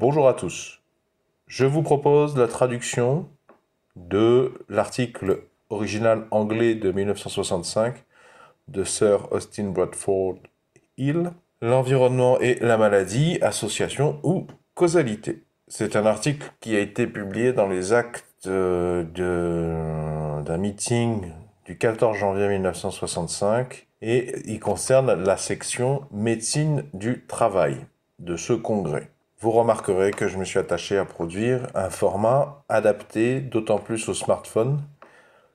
Bonjour à tous. Je vous propose la traduction de l'article original anglais de 1965 de Sir Austin Bradford Hill, L'environnement et la maladie, association ou causalité. C'est un article qui a été publié dans les actes euh, d'un meeting du 14 janvier 1965 et il concerne la section médecine du travail de ce congrès vous remarquerez que je me suis attaché à produire un format adapté d'autant plus au smartphone,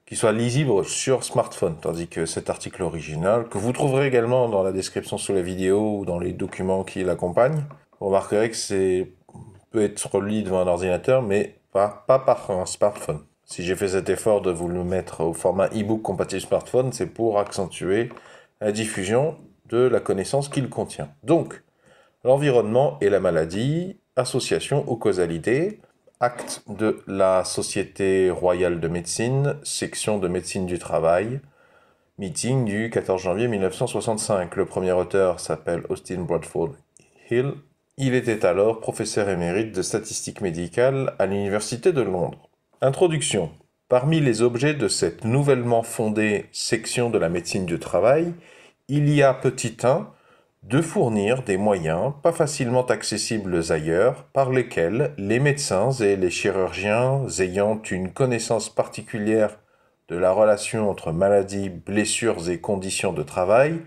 qui soit lisible sur smartphone, tandis que cet article original, que vous trouverez également dans la description sous la vidéo ou dans les documents qui l'accompagnent, vous remarquerez que c'est peut être lu devant un ordinateur, mais pas, pas par un smartphone. Si j'ai fait cet effort de vous le mettre au format e-book compatible smartphone, c'est pour accentuer la diffusion de la connaissance qu'il contient. Donc, l'environnement et la maladie, association aux causalités acte de la Société royale de médecine, section de médecine du travail, meeting du 14 janvier 1965. Le premier auteur s'appelle Austin Bradford Hill. Il était alors professeur émérite de statistiques médicale à l'Université de Londres. Introduction. Parmi les objets de cette nouvellement fondée section de la médecine du travail, il y a petit 1 de fournir des moyens pas facilement accessibles ailleurs par lesquels les médecins et les chirurgiens ayant une connaissance particulière de la relation entre maladies, blessures et conditions de travail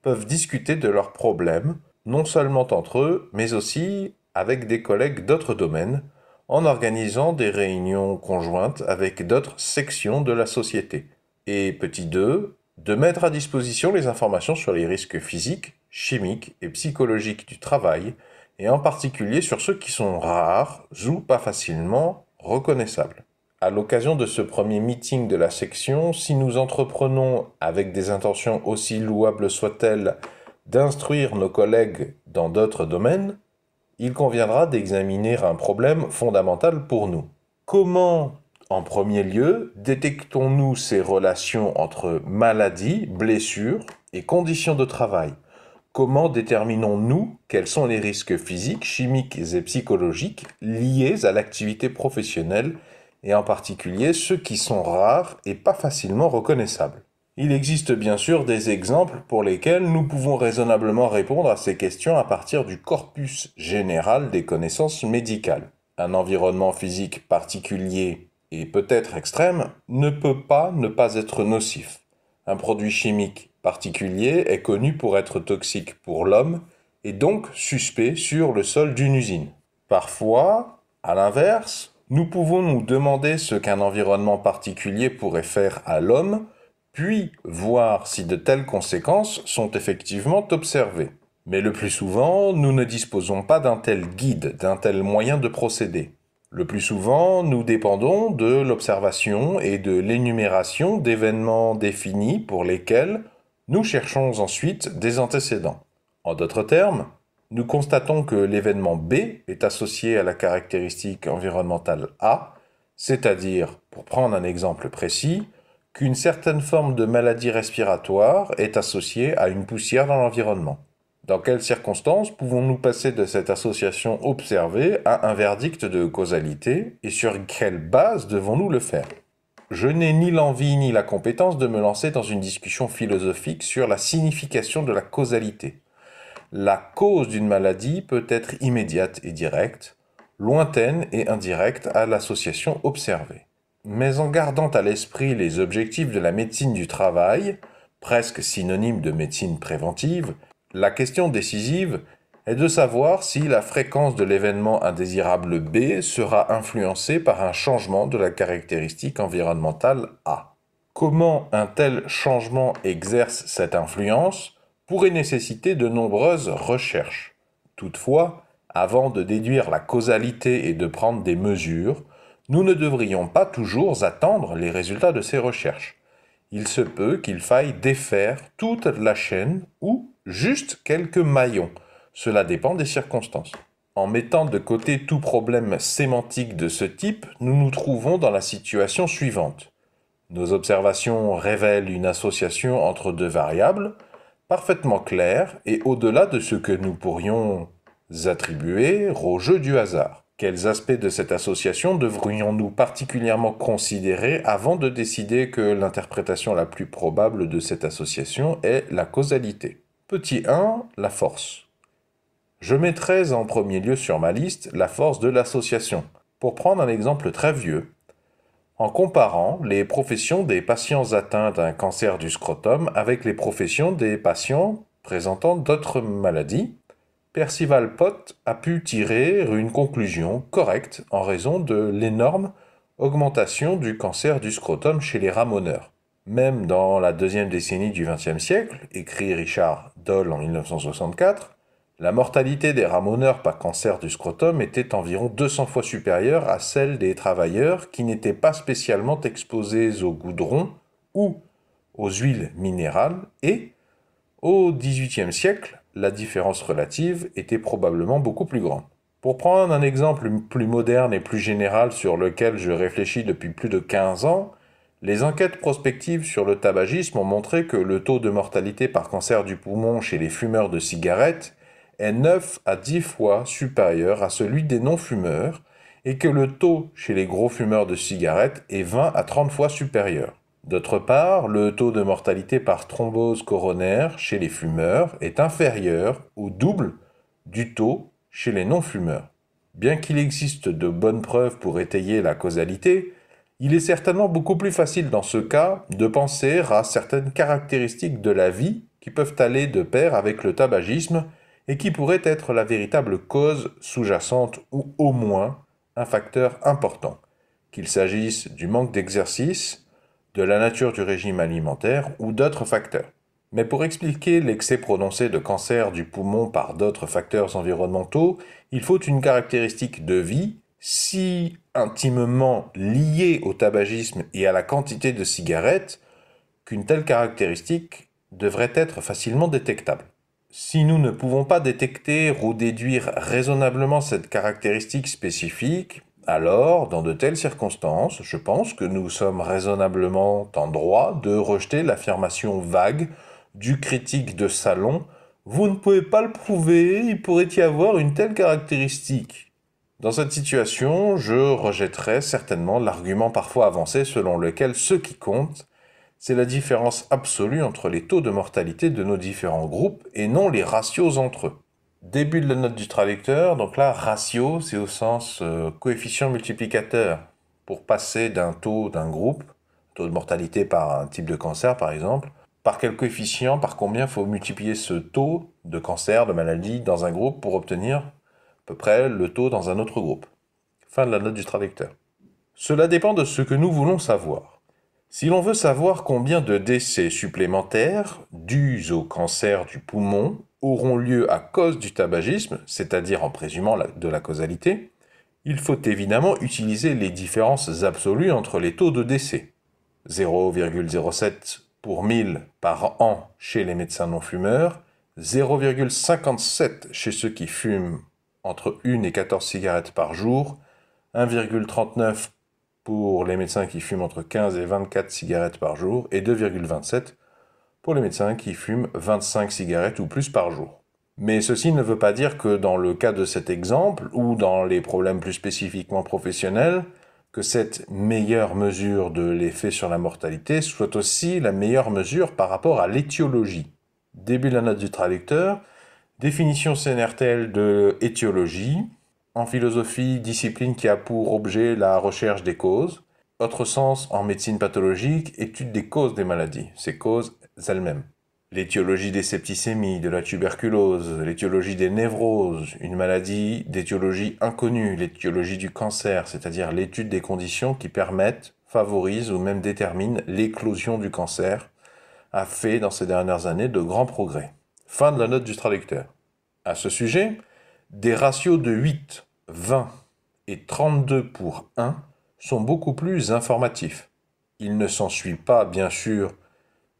peuvent discuter de leurs problèmes, non seulement entre eux, mais aussi avec des collègues d'autres domaines, en organisant des réunions conjointes avec d'autres sections de la société. Et petit 2, de mettre à disposition les informations sur les risques physiques, chimiques et psychologiques du travail, et en particulier sur ceux qui sont rares ou pas facilement reconnaissables. À l'occasion de ce premier meeting de la section, si nous entreprenons, avec des intentions aussi louables soient-elles, d'instruire nos collègues dans d'autres domaines, il conviendra d'examiner un problème fondamental pour nous. Comment, en premier lieu, détectons-nous ces relations entre maladies, blessures et conditions de travail comment déterminons-nous quels sont les risques physiques, chimiques et psychologiques liés à l'activité professionnelle et en particulier ceux qui sont rares et pas facilement reconnaissables. Il existe bien sûr des exemples pour lesquels nous pouvons raisonnablement répondre à ces questions à partir du corpus général des connaissances médicales. Un environnement physique particulier et peut-être extrême ne peut pas ne pas être nocif. Un produit chimique particulier est connu pour être toxique pour l'homme et donc suspect sur le sol d'une usine. Parfois, à l'inverse, nous pouvons nous demander ce qu'un environnement particulier pourrait faire à l'homme, puis voir si de telles conséquences sont effectivement observées. Mais le plus souvent, nous ne disposons pas d'un tel guide, d'un tel moyen de procéder. Le plus souvent, nous dépendons de l'observation et de l'énumération d'événements définis pour lesquels nous cherchons ensuite des antécédents. En d'autres termes, nous constatons que l'événement B est associé à la caractéristique environnementale A, c'est-à-dire, pour prendre un exemple précis, qu'une certaine forme de maladie respiratoire est associée à une poussière dans l'environnement. Dans quelles circonstances pouvons-nous passer de cette association observée à un verdict de causalité et sur quelle base devons-nous le faire je n'ai ni l'envie ni la compétence de me lancer dans une discussion philosophique sur la signification de la causalité. La cause d'une maladie peut être immédiate et directe, lointaine et indirecte à l'association observée. Mais en gardant à l'esprit les objectifs de la médecine du travail, presque synonyme de médecine préventive, la question décisive est de savoir si la fréquence de l'événement indésirable B sera influencée par un changement de la caractéristique environnementale A. Comment un tel changement exerce cette influence pourrait nécessiter de nombreuses recherches. Toutefois, avant de déduire la causalité et de prendre des mesures, nous ne devrions pas toujours attendre les résultats de ces recherches. Il se peut qu'il faille défaire toute la chaîne ou juste quelques maillons cela dépend des circonstances. En mettant de côté tout problème sémantique de ce type, nous nous trouvons dans la situation suivante. Nos observations révèlent une association entre deux variables, parfaitement claire et au-delà de ce que nous pourrions attribuer au jeu du hasard. Quels aspects de cette association devrions-nous particulièrement considérer avant de décider que l'interprétation la plus probable de cette association est la causalité Petit 1, la force. Je mettrais en premier lieu sur ma liste la force de l'association, pour prendre un exemple très vieux. En comparant les professions des patients atteints d'un cancer du scrotum avec les professions des patients présentant d'autres maladies, Percival Pott a pu tirer une conclusion correcte en raison de l'énorme augmentation du cancer du scrotum chez les ramoneurs. Même dans la deuxième décennie du XXe siècle, écrit Richard Dole en 1964, la mortalité des ramoneurs par cancer du scrotum était environ 200 fois supérieure à celle des travailleurs qui n'étaient pas spécialement exposés au goudron ou aux huiles minérales et, au XVIIIe siècle, la différence relative était probablement beaucoup plus grande. Pour prendre un exemple plus moderne et plus général sur lequel je réfléchis depuis plus de 15 ans, les enquêtes prospectives sur le tabagisme ont montré que le taux de mortalité par cancer du poumon chez les fumeurs de cigarettes est 9 à 10 fois supérieur à celui des non-fumeurs et que le taux chez les gros fumeurs de cigarettes est 20 à 30 fois supérieur. D'autre part, le taux de mortalité par thrombose coronaire chez les fumeurs est inférieur ou double du taux chez les non-fumeurs. Bien qu'il existe de bonnes preuves pour étayer la causalité, il est certainement beaucoup plus facile dans ce cas de penser à certaines caractéristiques de la vie qui peuvent aller de pair avec le tabagisme et qui pourrait être la véritable cause sous-jacente ou au moins un facteur important, qu'il s'agisse du manque d'exercice, de la nature du régime alimentaire ou d'autres facteurs. Mais pour expliquer l'excès prononcé de cancer du poumon par d'autres facteurs environnementaux, il faut une caractéristique de vie si intimement liée au tabagisme et à la quantité de cigarettes qu'une telle caractéristique devrait être facilement détectable. Si nous ne pouvons pas détecter ou déduire raisonnablement cette caractéristique spécifique, alors, dans de telles circonstances, je pense que nous sommes raisonnablement en droit de rejeter l'affirmation vague du critique de salon Vous ne pouvez pas le prouver, il pourrait y avoir une telle caractéristique. Dans cette situation, je rejetterai certainement l'argument parfois avancé selon lequel ce qui compte, c'est la différence absolue entre les taux de mortalité de nos différents groupes et non les ratios entre eux. Début de la note du traducteur, donc là, ratio, c'est au sens euh, coefficient multiplicateur. Pour passer d'un taux d'un groupe, taux de mortalité par un type de cancer par exemple, par quel coefficient, par combien faut multiplier ce taux de cancer, de maladie dans un groupe pour obtenir à peu près le taux dans un autre groupe. Fin de la note du traducteur. Cela dépend de ce que nous voulons savoir. Si l'on veut savoir combien de décès supplémentaires dus au cancer du poumon auront lieu à cause du tabagisme, c'est-à-dire en présumant de la causalité, il faut évidemment utiliser les différences absolues entre les taux de décès. 0,07 pour 1000 par an chez les médecins non fumeurs, 0,57 chez ceux qui fument entre 1 et 14 cigarettes par jour, 1,39 pour les médecins qui fument entre 15 et 24 cigarettes par jour et 2,27 pour les médecins qui fument 25 cigarettes ou plus par jour. Mais ceci ne veut pas dire que dans le cas de cet exemple, ou dans les problèmes plus spécifiquement professionnels, que cette meilleure mesure de l'effet sur la mortalité soit aussi la meilleure mesure par rapport à l'étiologie. Début de la note du traducteur, définition CNRTL de étiologie, en philosophie, discipline qui a pour objet la recherche des causes. Autre sens, en médecine pathologique, étude des causes des maladies, ces causes elles-mêmes. L'étiologie des septicémies, de la tuberculose, l'étiologie des névroses, une maladie d'étiologie inconnue, l'étiologie du cancer, c'est-à-dire l'étude des conditions qui permettent, favorisent ou même déterminent l'éclosion du cancer, a fait dans ces dernières années de grands progrès. Fin de la note du traducteur. À ce sujet, des ratios de 8, 20 et 32 pour 1 sont beaucoup plus informatifs. Il ne s'ensuit pas, bien sûr,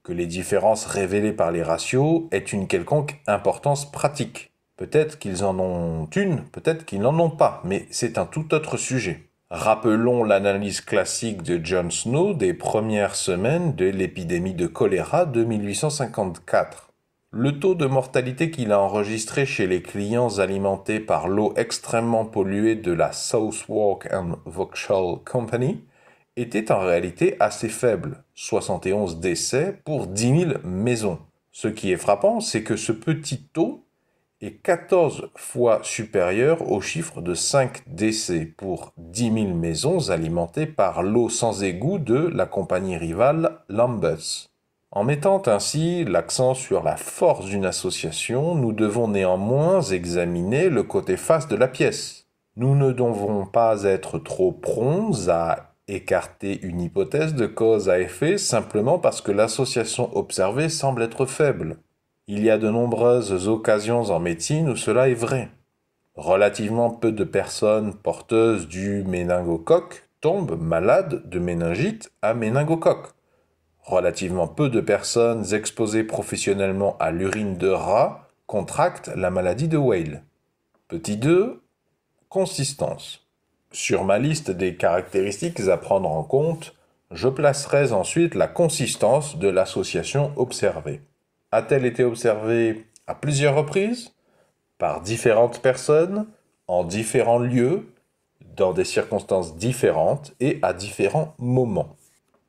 que les différences révélées par les ratios aient une quelconque importance pratique. Peut-être qu'ils en ont une, peut-être qu'ils n'en ont pas, mais c'est un tout autre sujet. Rappelons l'analyse classique de John Snow des premières semaines de l'épidémie de choléra de 1854. Le taux de mortalité qu'il a enregistré chez les clients alimentés par l'eau extrêmement polluée de la Southwark and Vauxhall Company était en réalité assez faible, 71 décès pour 10 000 maisons. Ce qui est frappant, c'est que ce petit taux est 14 fois supérieur au chiffre de 5 décès pour 10 000 maisons alimentées par l'eau sans égout de la compagnie rivale Lambeth. En mettant ainsi l'accent sur la force d'une association, nous devons néanmoins examiner le côté face de la pièce. Nous ne devons pas être trop prompts à écarter une hypothèse de cause à effet simplement parce que l'association observée semble être faible. Il y a de nombreuses occasions en médecine où cela est vrai. Relativement peu de personnes porteuses du méningocoque tombent malades de méningite à méningocoque. Relativement peu de personnes exposées professionnellement à l'urine de rat contractent la maladie de Whale. Petit 2. Consistance. Sur ma liste des caractéristiques à prendre en compte, je placerai ensuite la consistance de l'association observée. A-t-elle été observée à plusieurs reprises Par différentes personnes En différents lieux Dans des circonstances différentes et à différents moments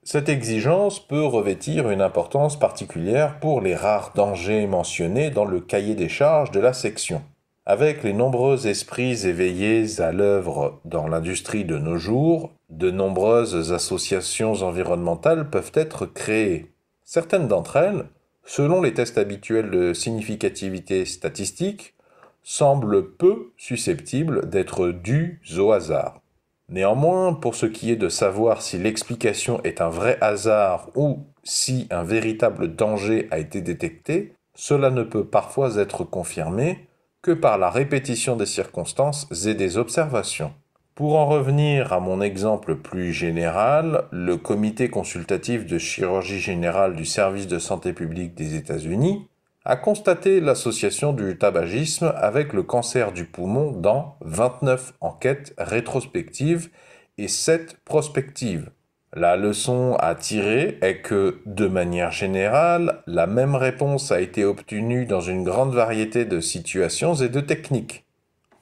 cette exigence peut revêtir une importance particulière pour les rares dangers mentionnés dans le cahier des charges de la section. Avec les nombreux esprits éveillés à l'œuvre dans l'industrie de nos jours, de nombreuses associations environnementales peuvent être créées. Certaines d'entre elles, selon les tests habituels de significativité statistique, semblent peu susceptibles d'être dues au hasard. Néanmoins, pour ce qui est de savoir si l'explication est un vrai hasard ou si un véritable danger a été détecté, cela ne peut parfois être confirmé que par la répétition des circonstances et des observations. Pour en revenir à mon exemple plus général, le comité consultatif de chirurgie générale du service de santé publique des États-Unis a constaté l'association du tabagisme avec le cancer du poumon dans 29 enquêtes rétrospectives et 7 prospectives. La leçon à tirer est que, de manière générale, la même réponse a été obtenue dans une grande variété de situations et de techniques.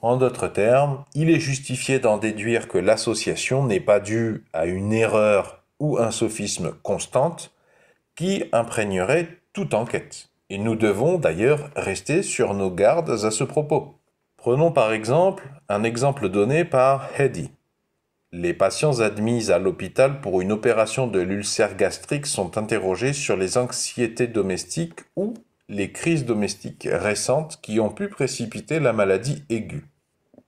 En d'autres termes, il est justifié d'en déduire que l'association n'est pas due à une erreur ou un sophisme constante qui imprégnerait toute enquête. Et nous devons d'ailleurs rester sur nos gardes à ce propos. Prenons par exemple un exemple donné par Hedy. Les patients admis à l'hôpital pour une opération de l'ulcère gastrique sont interrogés sur les anxiétés domestiques ou les crises domestiques récentes qui ont pu précipiter la maladie aiguë.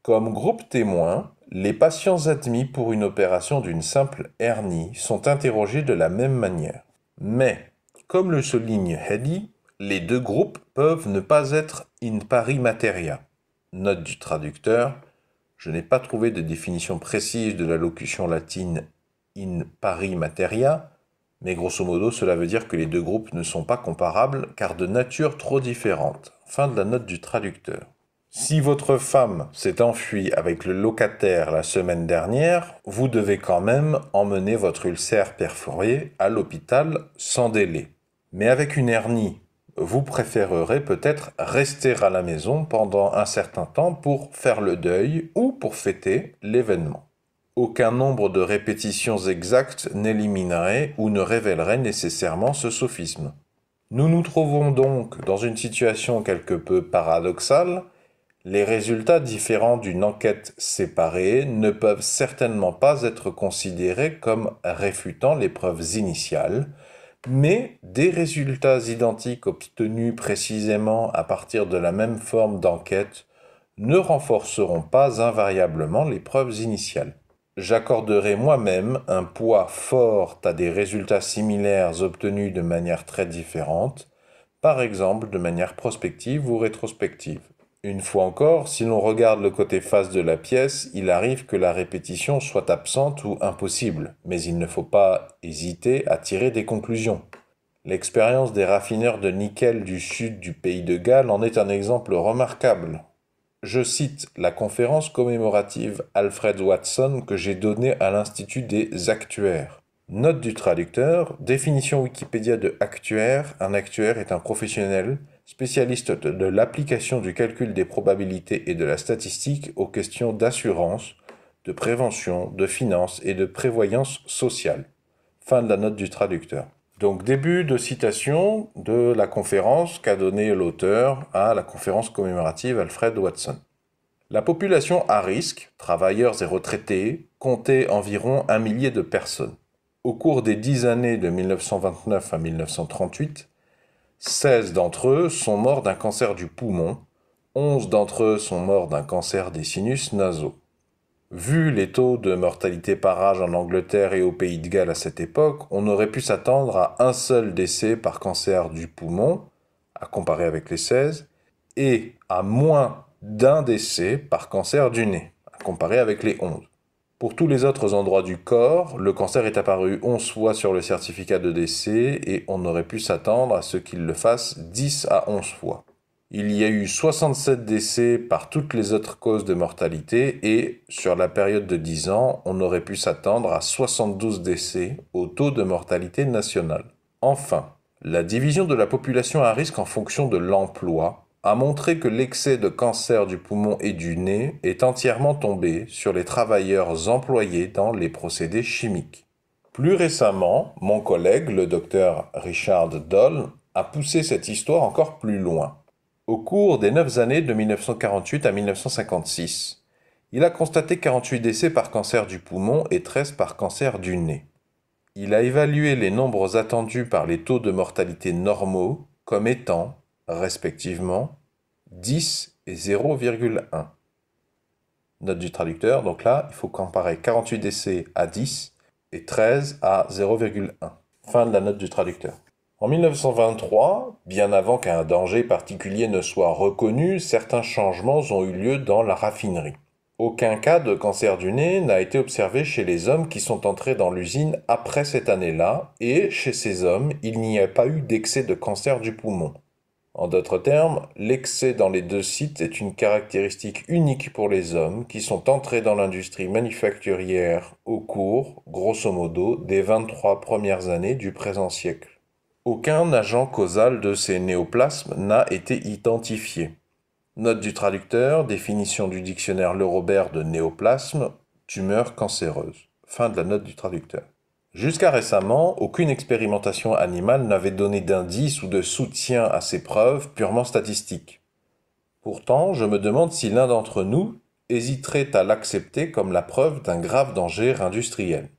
Comme groupe témoin, les patients admis pour une opération d'une simple hernie sont interrogés de la même manière. Mais, comme le souligne Hedy, les deux groupes peuvent ne pas être in pari materia. Note du traducteur, je n'ai pas trouvé de définition précise de la locution latine in pari materia, mais grosso modo cela veut dire que les deux groupes ne sont pas comparables car de nature trop différente. Fin de la note du traducteur. Si votre femme s'est enfuie avec le locataire la semaine dernière, vous devez quand même emmener votre ulcère perforé à l'hôpital sans délai. Mais avec une hernie vous préférerez peut-être rester à la maison pendant un certain temps pour faire le deuil ou pour fêter l'événement. Aucun nombre de répétitions exactes n'éliminerait ou ne révélerait nécessairement ce sophisme. Nous nous trouvons donc dans une situation quelque peu paradoxale. Les résultats différents d'une enquête séparée ne peuvent certainement pas être considérés comme réfutant les preuves initiales, mais des résultats identiques obtenus précisément à partir de la même forme d'enquête ne renforceront pas invariablement les preuves initiales. J'accorderai moi-même un poids fort à des résultats similaires obtenus de manière très différente, par exemple de manière prospective ou rétrospective. Une fois encore, si l'on regarde le côté face de la pièce, il arrive que la répétition soit absente ou impossible, mais il ne faut pas hésiter à tirer des conclusions. L'expérience des raffineurs de nickel du sud du pays de Galles en est un exemple remarquable. Je cite la conférence commémorative Alfred Watson que j'ai donnée à l'Institut des Actuaires. Note du traducteur, définition Wikipédia de actuaire. Un actuaire est un professionnel, spécialiste de l'application du calcul des probabilités et de la statistique aux questions d'assurance, de prévention, de finance et de prévoyance sociale. Fin de la note du traducteur. Donc début de citation de la conférence qu'a donnée l'auteur à la conférence commémorative Alfred Watson. La population à risque, travailleurs et retraités, comptait environ un millier de personnes. Au cours des dix années de 1929 à 1938, 16 d'entre eux sont morts d'un cancer du poumon, 11 d'entre eux sont morts d'un cancer des sinus nasaux. Vu les taux de mortalité par âge en Angleterre et au Pays de Galles à cette époque, on aurait pu s'attendre à un seul décès par cancer du poumon, à comparer avec les 16, et à moins d'un décès par cancer du nez, à comparer avec les 11. Pour tous les autres endroits du corps, le cancer est apparu 11 fois sur le certificat de décès et on aurait pu s'attendre à ce qu'il le fasse 10 à 11 fois. Il y a eu 67 décès par toutes les autres causes de mortalité et, sur la période de 10 ans, on aurait pu s'attendre à 72 décès au taux de mortalité national. Enfin, la division de la population à risque en fonction de l'emploi a montré que l'excès de cancer du poumon et du nez est entièrement tombé sur les travailleurs employés dans les procédés chimiques. Plus récemment, mon collègue, le docteur Richard Doll, a poussé cette histoire encore plus loin. Au cours des 9 années de 1948 à 1956, il a constaté 48 décès par cancer du poumon et 13 par cancer du nez. Il a évalué les nombres attendus par les taux de mortalité normaux comme étant respectivement 10 et 0,1. Note du traducteur, donc là, il faut comparer 48 décès à 10 et 13 à 0,1. Fin de la note du traducteur. En 1923, bien avant qu'un danger particulier ne soit reconnu, certains changements ont eu lieu dans la raffinerie. Aucun cas de cancer du nez n'a été observé chez les hommes qui sont entrés dans l'usine après cette année-là, et chez ces hommes, il n'y a pas eu d'excès de cancer du poumon. En d'autres termes, l'excès dans les deux sites est une caractéristique unique pour les hommes qui sont entrés dans l'industrie manufacturière au cours, grosso modo, des 23 premières années du présent siècle. Aucun agent causal de ces néoplasmes n'a été identifié. Note du traducteur, définition du dictionnaire Le Robert de néoplasme, tumeur cancéreuse. Fin de la note du traducteur. Jusqu'à récemment, aucune expérimentation animale n'avait donné d'indice ou de soutien à ces preuves purement statistiques. Pourtant, je me demande si l'un d'entre nous hésiterait à l'accepter comme la preuve d'un grave danger industriel.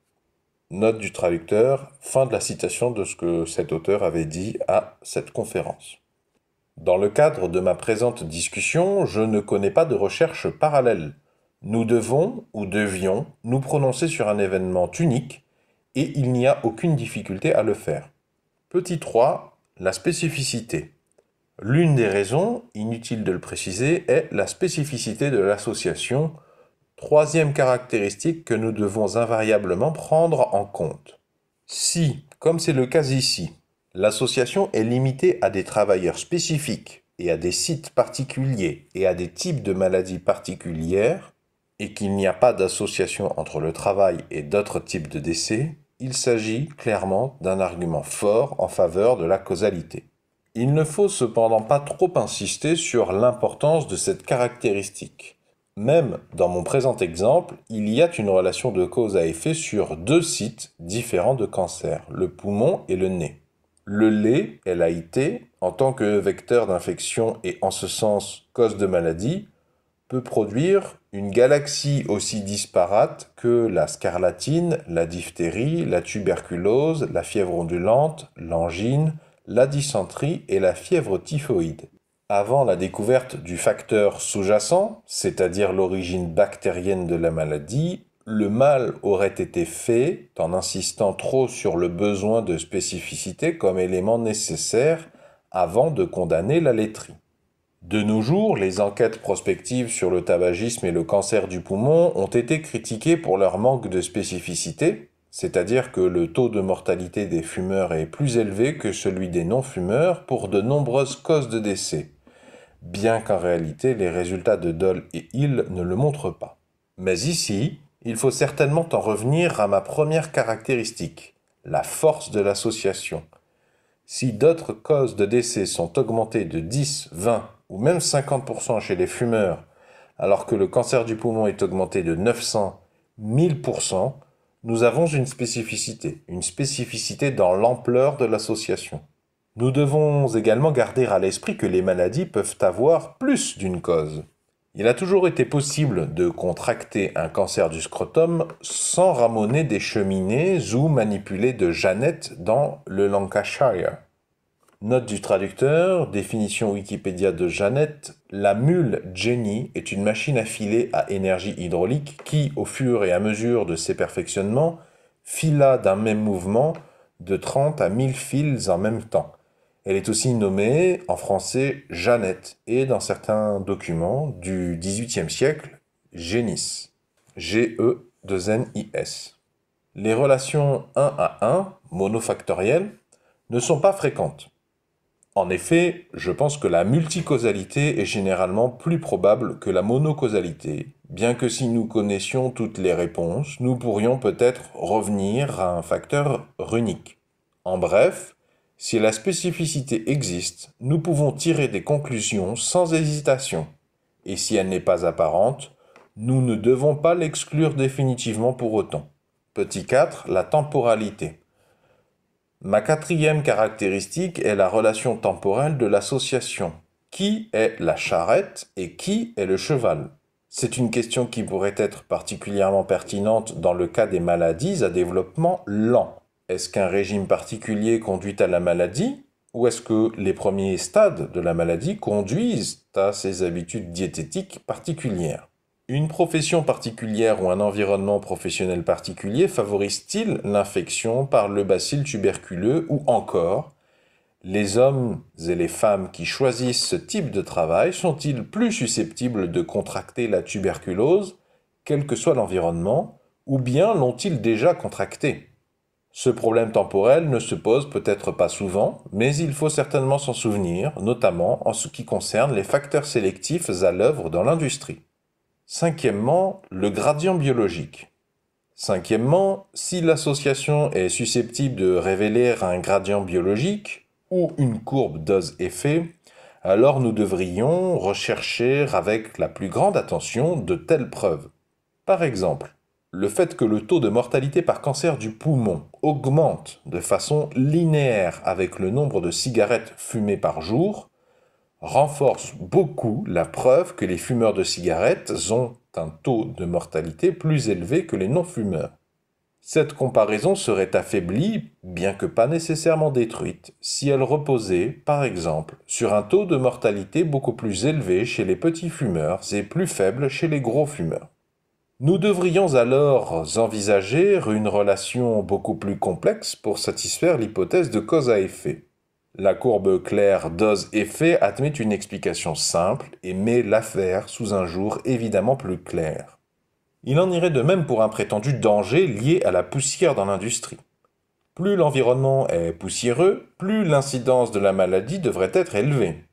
Note du traducteur, fin de la citation de ce que cet auteur avait dit à cette conférence. Dans le cadre de ma présente discussion, je ne connais pas de recherche parallèle. Nous devons ou devions nous prononcer sur un événement unique et il n'y a aucune difficulté à le faire. Petit 3, la spécificité. L'une des raisons, inutile de le préciser, est la spécificité de l'association, troisième caractéristique que nous devons invariablement prendre en compte. Si, comme c'est le cas ici, l'association est limitée à des travailleurs spécifiques et à des sites particuliers et à des types de maladies particulières, et qu'il n'y a pas d'association entre le travail et d'autres types de décès, il s'agit clairement d'un argument fort en faveur de la causalité. Il ne faut cependant pas trop insister sur l'importance de cette caractéristique. Même dans mon présent exemple, il y a une relation de cause à effet sur deux sites différents de cancer, le poumon et le nez. Le lait, LAIT, en tant que vecteur d'infection et en ce sens cause de maladie, peut produire une galaxie aussi disparate que la scarlatine, la diphtérie, la tuberculose, la fièvre ondulante, l'angine, la dysenterie et la fièvre typhoïde. Avant la découverte du facteur sous-jacent, c'est-à-dire l'origine bactérienne de la maladie, le mal aurait été fait en insistant trop sur le besoin de spécificité comme élément nécessaire avant de condamner la laiterie. De nos jours, les enquêtes prospectives sur le tabagisme et le cancer du poumon ont été critiquées pour leur manque de spécificité, c'est-à-dire que le taux de mortalité des fumeurs est plus élevé que celui des non-fumeurs pour de nombreuses causes de décès, bien qu'en réalité les résultats de Doll et Hill ne le montrent pas. Mais ici, il faut certainement en revenir à ma première caractéristique, la force de l'association. Si d'autres causes de décès sont augmentées de 10, 20 ou même 50% chez les fumeurs, alors que le cancer du poumon est augmenté de 900, 1000%, nous avons une spécificité, une spécificité dans l'ampleur de l'association. Nous devons également garder à l'esprit que les maladies peuvent avoir plus d'une cause. Il a toujours été possible de contracter un cancer du scrotum sans ramoner des cheminées ou manipuler de Jeannette dans le Lancashire. Note du traducteur, définition Wikipédia de Jeannette, la mule Jenny est une machine à filer à énergie hydraulique qui, au fur et à mesure de ses perfectionnements, fila d'un même mouvement de 30 à 1000 fils en même temps. Elle est aussi nommée en français Jeannette et dans certains documents du XVIIIe siècle, Génis. G-E-N-I-S. Les relations 1 à 1, monofactorielles, ne sont pas fréquentes. En effet, je pense que la multicausalité est généralement plus probable que la monocausalité, bien que si nous connaissions toutes les réponses, nous pourrions peut-être revenir à un facteur runique. En bref, si la spécificité existe, nous pouvons tirer des conclusions sans hésitation, et si elle n'est pas apparente, nous ne devons pas l'exclure définitivement pour autant. Petit 4, la temporalité. Ma quatrième caractéristique est la relation temporelle de l'association. Qui est la charrette et qui est le cheval C'est une question qui pourrait être particulièrement pertinente dans le cas des maladies à développement lent. Est-ce qu'un régime particulier conduit à la maladie ou est-ce que les premiers stades de la maladie conduisent à ces habitudes diététiques particulières une profession particulière ou un environnement professionnel particulier favorise-t-il l'infection par le bacille tuberculeux ou encore les hommes et les femmes qui choisissent ce type de travail sont-ils plus susceptibles de contracter la tuberculose, quel que soit l'environnement, ou bien l'ont-ils déjà contracté Ce problème temporel ne se pose peut-être pas souvent, mais il faut certainement s'en souvenir, notamment en ce qui concerne les facteurs sélectifs à l'œuvre dans l'industrie. Cinquièmement, le gradient biologique. Cinquièmement, si l'association est susceptible de révéler un gradient biologique ou une courbe dose-effet, alors nous devrions rechercher avec la plus grande attention de telles preuves. Par exemple, le fait que le taux de mortalité par cancer du poumon augmente de façon linéaire avec le nombre de cigarettes fumées par jour renforce beaucoup la preuve que les fumeurs de cigarettes ont un taux de mortalité plus élevé que les non-fumeurs. Cette comparaison serait affaiblie, bien que pas nécessairement détruite, si elle reposait, par exemple, sur un taux de mortalité beaucoup plus élevé chez les petits fumeurs et plus faible chez les gros fumeurs. Nous devrions alors envisager une relation beaucoup plus complexe pour satisfaire l'hypothèse de cause à effet. La courbe claire dose-effet admet une explication simple et met l'affaire sous un jour évidemment plus clair. Il en irait de même pour un prétendu danger lié à la poussière dans l'industrie. Plus l'environnement est poussiéreux, plus l'incidence de la maladie devrait être élevée.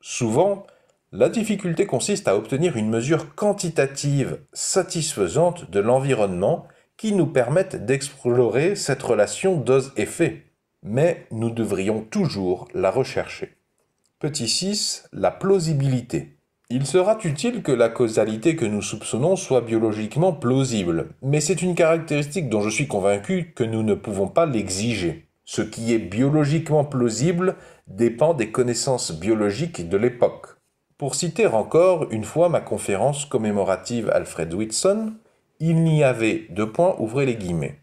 Souvent, la difficulté consiste à obtenir une mesure quantitative satisfaisante de l'environnement qui nous permette d'explorer cette relation dose-effet mais nous devrions toujours la rechercher. Petit 6. La plausibilité. Il sera utile que la causalité que nous soupçonnons soit biologiquement plausible, mais c'est une caractéristique dont je suis convaincu que nous ne pouvons pas l'exiger. Ce qui est biologiquement plausible dépend des connaissances biologiques de l'époque. Pour citer encore une fois ma conférence commémorative Alfred Whitson, il n'y avait, de point ouvrez les guillemets,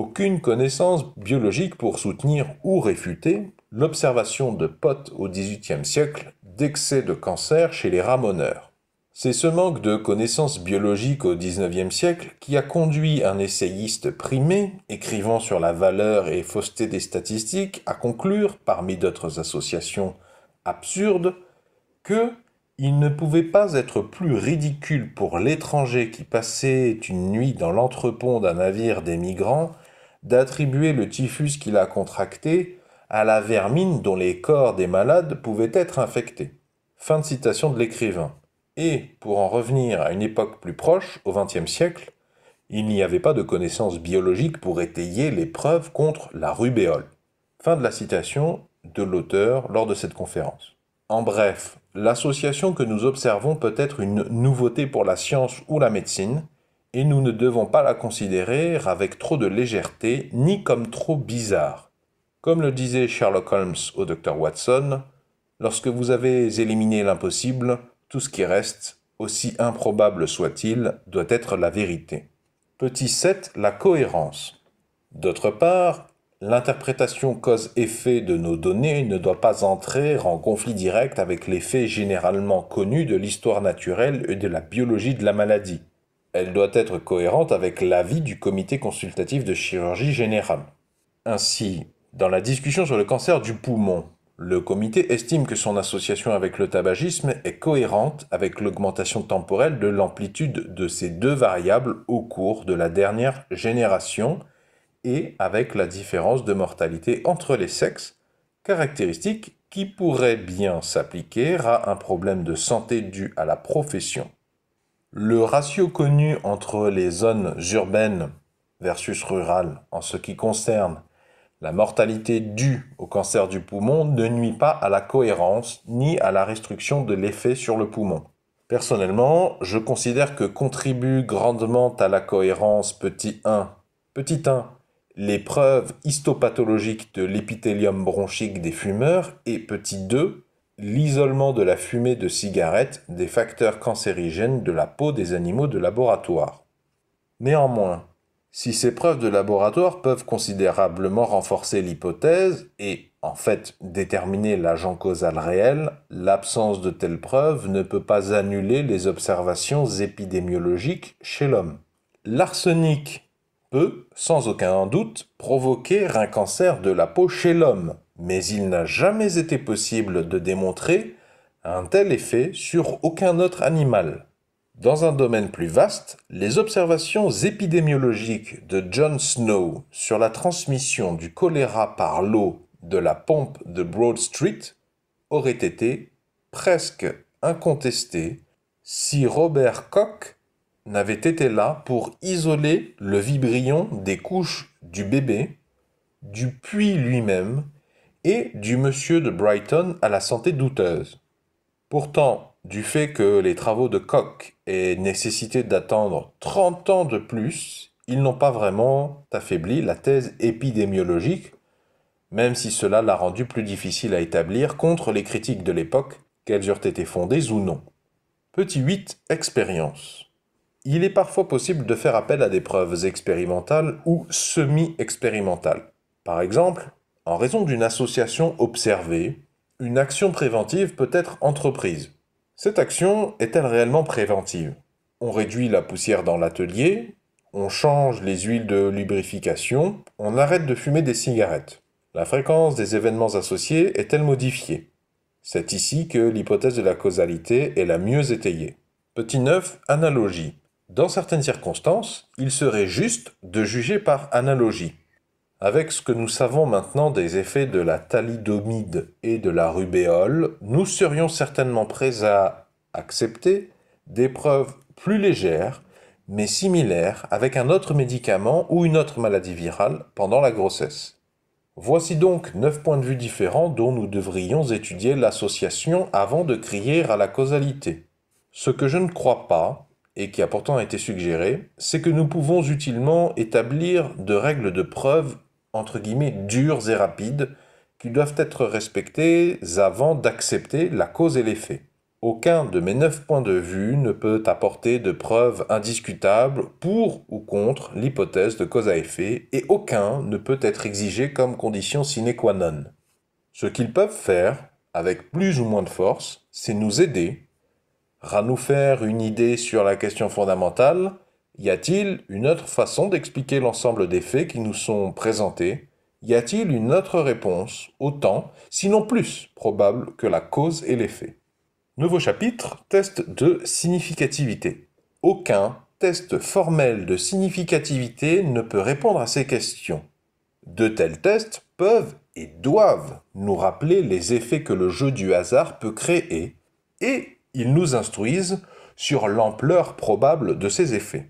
aucune connaissance biologique pour soutenir ou réfuter l'observation de Pott au XVIIIe siècle d'excès de cancer chez les ramoneurs. C'est ce manque de connaissances biologiques au XIXe siècle qui a conduit un essayiste primé, écrivant sur la valeur et fausseté des statistiques, à conclure, parmi d'autres associations absurdes, que il ne pouvait pas être plus ridicule pour l'étranger qui passait une nuit dans l'entrepont d'un navire des migrants d'attribuer le typhus qu'il a contracté à la vermine dont les corps des malades pouvaient être infectés. Fin de citation de l'écrivain. Et, pour en revenir à une époque plus proche, au XXe siècle, il n'y avait pas de connaissances biologiques pour étayer les preuves contre la rubéole. Fin de la citation de l'auteur lors de cette conférence. En bref, l'association que nous observons peut être une nouveauté pour la science ou la médecine, et nous ne devons pas la considérer avec trop de légèreté ni comme trop bizarre. Comme le disait Sherlock Holmes au docteur Watson, lorsque vous avez éliminé l'impossible, tout ce qui reste, aussi improbable soit-il, doit être la vérité. Petit 7, la cohérence. D'autre part, l'interprétation cause-effet de nos données ne doit pas entrer en conflit direct avec les faits généralement connus de l'histoire naturelle et de la biologie de la maladie. Elle doit être cohérente avec l'avis du comité consultatif de chirurgie générale. Ainsi, dans la discussion sur le cancer du poumon, le comité estime que son association avec le tabagisme est cohérente avec l'augmentation temporelle de l'amplitude de ces deux variables au cours de la dernière génération et avec la différence de mortalité entre les sexes, caractéristique qui pourrait bien s'appliquer à un problème de santé dû à la profession le ratio connu entre les zones urbaines versus rurales en ce qui concerne la mortalité due au cancer du poumon ne nuit pas à la cohérence ni à la restriction de l'effet sur le poumon. Personnellement, je considère que contribue grandement à la cohérence petit 1. Petit 1, les preuves histopathologiques de l'épithélium bronchique des fumeurs et petit 2, l'isolement de la fumée de cigarette des facteurs cancérigènes de la peau des animaux de laboratoire. Néanmoins, si ces preuves de laboratoire peuvent considérablement renforcer l'hypothèse et, en fait, déterminer l'agent causal réel, l'absence de telles preuves ne peut pas annuler les observations épidémiologiques chez l'homme. L'arsenic peut, sans aucun doute, provoquer un cancer de la peau chez l'homme, mais il n'a jamais été possible de démontrer un tel effet sur aucun autre animal. Dans un domaine plus vaste, les observations épidémiologiques de John Snow sur la transmission du choléra par l'eau de la pompe de Broad Street auraient été presque incontestées si Robert Koch n'avait été là pour isoler le vibrion des couches du bébé, du puits lui-même et du monsieur de Brighton à la santé douteuse. Pourtant, du fait que les travaux de Koch aient nécessité d'attendre 30 ans de plus, ils n'ont pas vraiment affaibli la thèse épidémiologique, même si cela l'a rendue plus difficile à établir contre les critiques de l'époque, qu'elles eurent été fondées ou non. Petit 8. Expérience. Il est parfois possible de faire appel à des preuves expérimentales ou semi-expérimentales. Par exemple, en raison d'une association observée, une action préventive peut être entreprise. Cette action est-elle réellement préventive On réduit la poussière dans l'atelier, on change les huiles de lubrification, on arrête de fumer des cigarettes. La fréquence des événements associés est-elle modifiée C'est ici que l'hypothèse de la causalité est la mieux étayée. Petit 9. Analogie. Dans certaines circonstances, il serait juste de juger par analogie. Avec ce que nous savons maintenant des effets de la thalidomide et de la rubéole, nous serions certainement prêts à accepter des preuves plus légères, mais similaires, avec un autre médicament ou une autre maladie virale pendant la grossesse. Voici donc neuf points de vue différents dont nous devrions étudier l'association avant de crier à la causalité. Ce que je ne crois pas, et qui a pourtant été suggéré, c'est que nous pouvons utilement établir de règles de preuve entre guillemets, dures et rapides qui doivent être respectés avant d'accepter la cause et l'effet. Aucun de mes neuf points de vue ne peut apporter de preuves indiscutables pour ou contre l'hypothèse de cause à effet, et aucun ne peut être exigé comme condition sine qua non. Ce qu'ils peuvent faire, avec plus ou moins de force, c'est nous aider, à nous faire une idée sur la question fondamentale, y a-t-il une autre façon d'expliquer l'ensemble des faits qui nous sont présentés Y a-t-il une autre réponse, autant, sinon plus, probable que la cause et l'effet Nouveau chapitre, test de significativité. Aucun test formel de significativité ne peut répondre à ces questions. De tels tests peuvent et doivent nous rappeler les effets que le jeu du hasard peut créer, et ils nous instruisent sur l'ampleur probable de ces effets.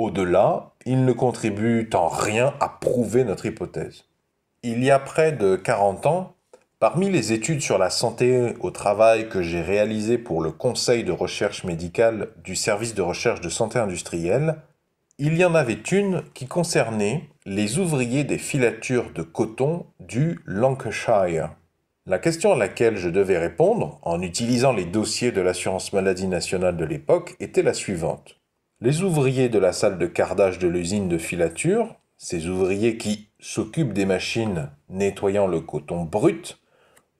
Au-delà, ils ne contribuent en rien à prouver notre hypothèse. Il y a près de 40 ans, parmi les études sur la santé au travail que j'ai réalisées pour le Conseil de recherche médicale du service de recherche de santé industrielle, il y en avait une qui concernait les ouvriers des filatures de coton du Lancashire. La question à laquelle je devais répondre, en utilisant les dossiers de l'assurance maladie nationale de l'époque, était la suivante. Les ouvriers de la salle de cardage de l'usine de filature, ces ouvriers qui s'occupent des machines nettoyant le coton brut,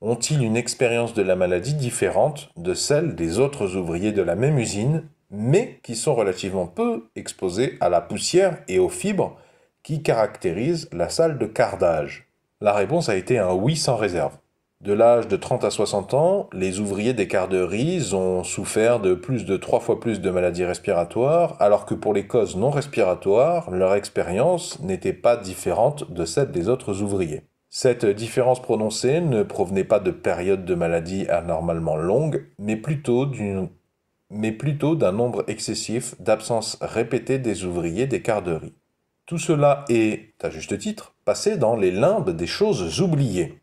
ont-ils une expérience de la maladie différente de celle des autres ouvriers de la même usine, mais qui sont relativement peu exposés à la poussière et aux fibres qui caractérisent la salle de cardage La réponse a été un oui sans réserve. De l'âge de 30 à 60 ans, les ouvriers des Carderies ont souffert de plus de trois fois plus de maladies respiratoires, alors que pour les causes non respiratoires, leur expérience n'était pas différente de celle des autres ouvriers. Cette différence prononcée ne provenait pas de périodes de maladies anormalement longues, mais plutôt plutôt d'un nombre excessif d'absences répétées des ouvriers des Carderies. Tout cela est, à juste titre, passé dans les limbes des choses oubliées.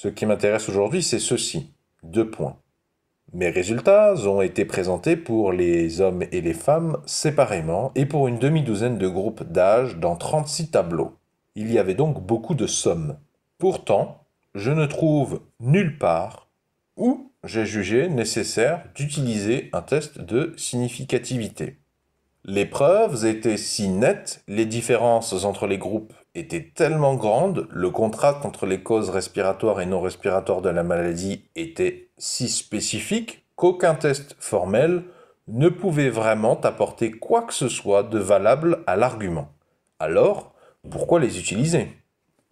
Ce qui m'intéresse aujourd'hui, c'est ceci. Deux points. Mes résultats ont été présentés pour les hommes et les femmes séparément et pour une demi-douzaine de groupes d'âge dans 36 tableaux. Il y avait donc beaucoup de sommes. Pourtant, je ne trouve nulle part où j'ai jugé nécessaire d'utiliser un test de significativité. Les preuves étaient si nettes, les différences entre les groupes était tellement grande, le contrat contre les causes respiratoires et non respiratoires de la maladie était si spécifique qu'aucun test formel ne pouvait vraiment apporter quoi que ce soit de valable à l'argument. Alors, pourquoi les utiliser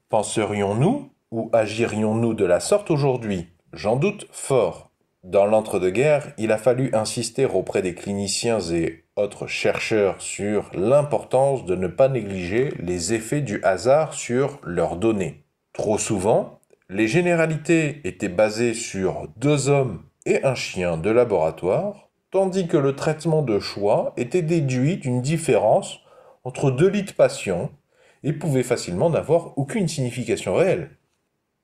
Penserions-nous ou agirions-nous de la sorte aujourd'hui J'en doute fort. Dans l'entre-deux-guerres, il a fallu insister auprès des cliniciens et autres chercheurs sur l'importance de ne pas négliger les effets du hasard sur leurs données. Trop souvent, les généralités étaient basées sur deux hommes et un chien de laboratoire, tandis que le traitement de choix était déduit d'une différence entre deux lits de patients et pouvait facilement n'avoir aucune signification réelle.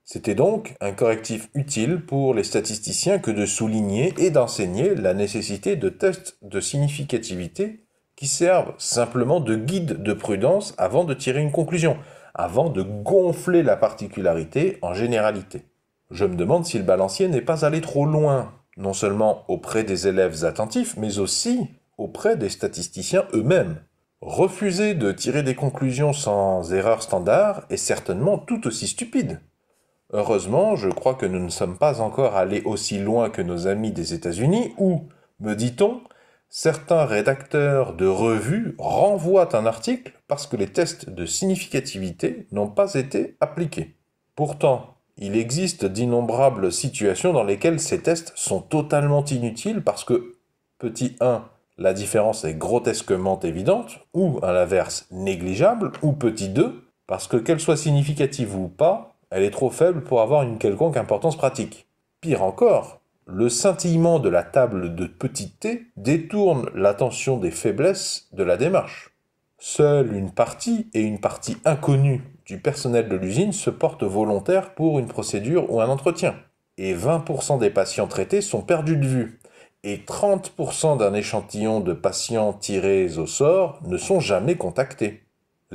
C'était donc un correctif utile pour les statisticiens que de souligner et d'enseigner la nécessité de tests de significativité qui servent simplement de guide de prudence avant de tirer une conclusion, avant de gonfler la particularité en généralité. Je me demande si le balancier n'est pas allé trop loin, non seulement auprès des élèves attentifs, mais aussi auprès des statisticiens eux-mêmes. Refuser de tirer des conclusions sans erreur standard est certainement tout aussi stupide. Heureusement, je crois que nous ne sommes pas encore allés aussi loin que nos amis des États-Unis, où, me dit-on, certains rédacteurs de revues renvoient un article parce que les tests de significativité n'ont pas été appliqués. Pourtant, il existe d'innombrables situations dans lesquelles ces tests sont totalement inutiles parce que, petit 1, la différence est grotesquement évidente, ou à l'inverse négligeable, ou petit 2, parce que qu'elle soit significative ou pas, elle est trop faible pour avoir une quelconque importance pratique. Pire encore, le scintillement de la table de petit t détourne l'attention des faiblesses de la démarche. Seule une partie et une partie inconnue du personnel de l'usine se porte volontaire pour une procédure ou un entretien. Et 20% des patients traités sont perdus de vue. Et 30% d'un échantillon de patients tirés au sort ne sont jamais contactés.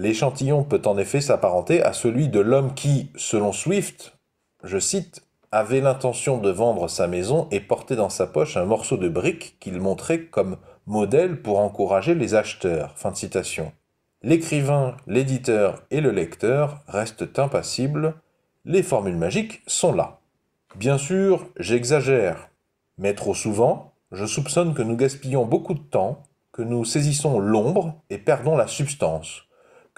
L'échantillon peut en effet s'apparenter à celui de l'homme qui, selon Swift, je cite, avait l'intention de vendre sa maison et portait dans sa poche un morceau de brique qu'il montrait comme modèle pour encourager les acheteurs. Fin de citation. L'écrivain, l'éditeur et le lecteur restent impassibles, les formules magiques sont là. Bien sûr, j'exagère, mais trop souvent, je soupçonne que nous gaspillons beaucoup de temps, que nous saisissons l'ombre et perdons la substance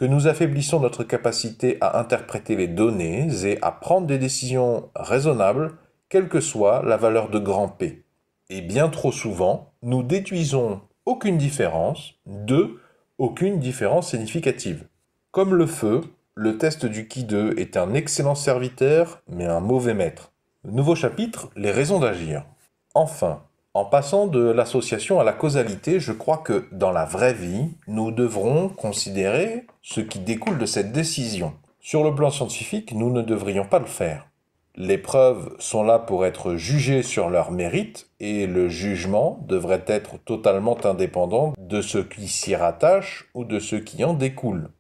que nous affaiblissons notre capacité à interpréter les données et à prendre des décisions raisonnables, quelle que soit la valeur de grand P. Et bien trop souvent, nous déduisons aucune différence de aucune différence significative. Comme le feu, le test du qui 2 est un excellent serviteur, mais un mauvais maître. Nouveau chapitre, les raisons d'agir. Enfin, en passant de l'association à la causalité, je crois que dans la vraie vie, nous devrons considérer ce qui découle de cette décision. Sur le plan scientifique, nous ne devrions pas le faire. Les preuves sont là pour être jugées sur leur mérite et le jugement devrait être totalement indépendant de ce qui s'y rattache ou de ce qui en découle.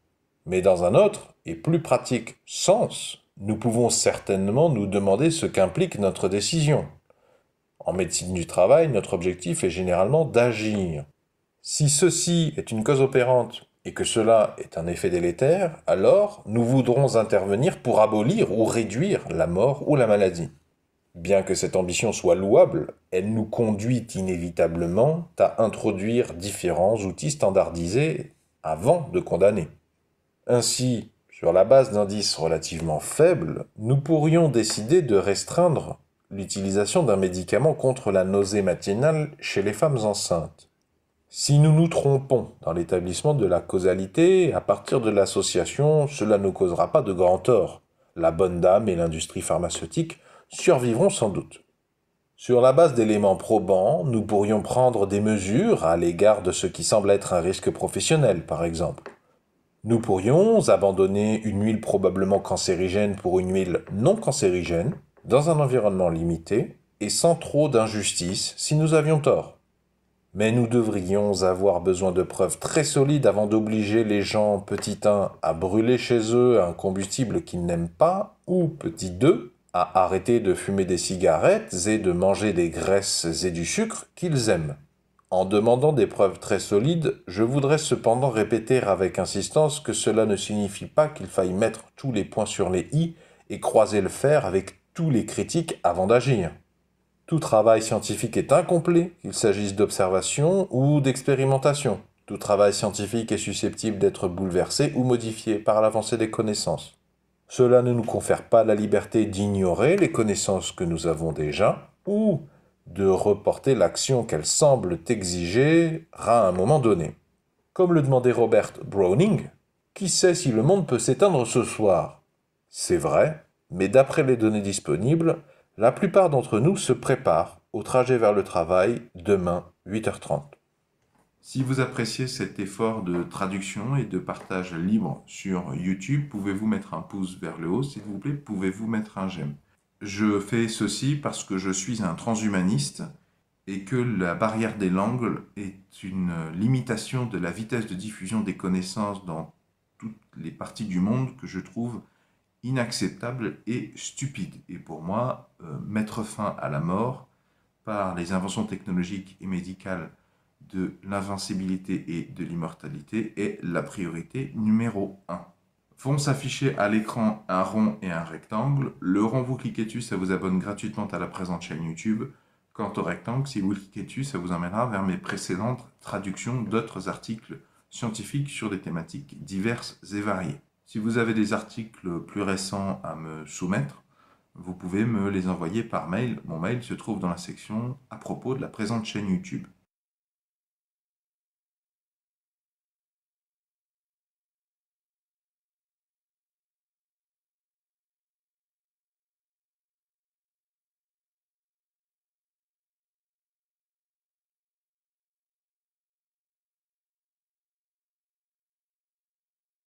Mais dans un autre et plus pratique sens, nous pouvons certainement nous demander ce qu'implique notre décision. En médecine du travail, notre objectif est généralement d'agir. Si ceci est une cause opérante et que cela est un effet délétère, alors nous voudrons intervenir pour abolir ou réduire la mort ou la maladie. Bien que cette ambition soit louable, elle nous conduit inévitablement à introduire différents outils standardisés avant de condamner. Ainsi, sur la base d'indices relativement faibles, nous pourrions décider de restreindre l'utilisation d'un médicament contre la nausée matinale chez les femmes enceintes. Si nous nous trompons dans l'établissement de la causalité, à partir de l'association, cela ne causera pas de grand tort. La bonne dame et l'industrie pharmaceutique survivront sans doute. Sur la base d'éléments probants, nous pourrions prendre des mesures à l'égard de ce qui semble être un risque professionnel, par exemple. Nous pourrions abandonner une huile probablement cancérigène pour une huile non cancérigène, dans un environnement limité et sans trop d'injustice si nous avions tort. Mais nous devrions avoir besoin de preuves très solides avant d'obliger les gens petit 1 à brûler chez eux un combustible qu'ils n'aiment pas ou petit 2 à arrêter de fumer des cigarettes et de manger des graisses et du sucre qu'ils aiment. En demandant des preuves très solides, je voudrais cependant répéter avec insistance que cela ne signifie pas qu'il faille mettre tous les points sur les i et croiser le fer avec les critiques avant d'agir. Tout travail scientifique est incomplet, qu'il s'agisse d'observation ou d'expérimentation. Tout travail scientifique est susceptible d'être bouleversé ou modifié par l'avancée des connaissances. Cela ne nous confère pas la liberté d'ignorer les connaissances que nous avons déjà ou de reporter l'action qu'elles semblent exiger à un moment donné. Comme le demandait Robert Browning, qui sait si le monde peut s'éteindre ce soir C'est vrai, mais d'après les données disponibles, la plupart d'entre nous se préparent au trajet vers le travail demain 8h30. Si vous appréciez cet effort de traduction et de partage libre sur YouTube, pouvez-vous mettre un pouce vers le haut, s'il vous plaît, pouvez-vous mettre un j'aime. Je fais ceci parce que je suis un transhumaniste et que la barrière des langues est une limitation de la vitesse de diffusion des connaissances dans toutes les parties du monde que je trouve inacceptable et stupide. Et pour moi, euh, mettre fin à la mort par les inventions technologiques et médicales de l'invincibilité et de l'immortalité est la priorité numéro 1. Vont s'afficher à l'écran un rond et un rectangle. Le rond, vous cliquez dessus, ça vous abonne gratuitement à la présente chaîne YouTube. Quant au rectangle, si vous cliquez dessus, ça vous emmènera vers mes précédentes traductions d'autres articles scientifiques sur des thématiques diverses et variées. Si vous avez des articles plus récents à me soumettre, vous pouvez me les envoyer par mail. Mon mail se trouve dans la section à propos de la présente chaîne YouTube.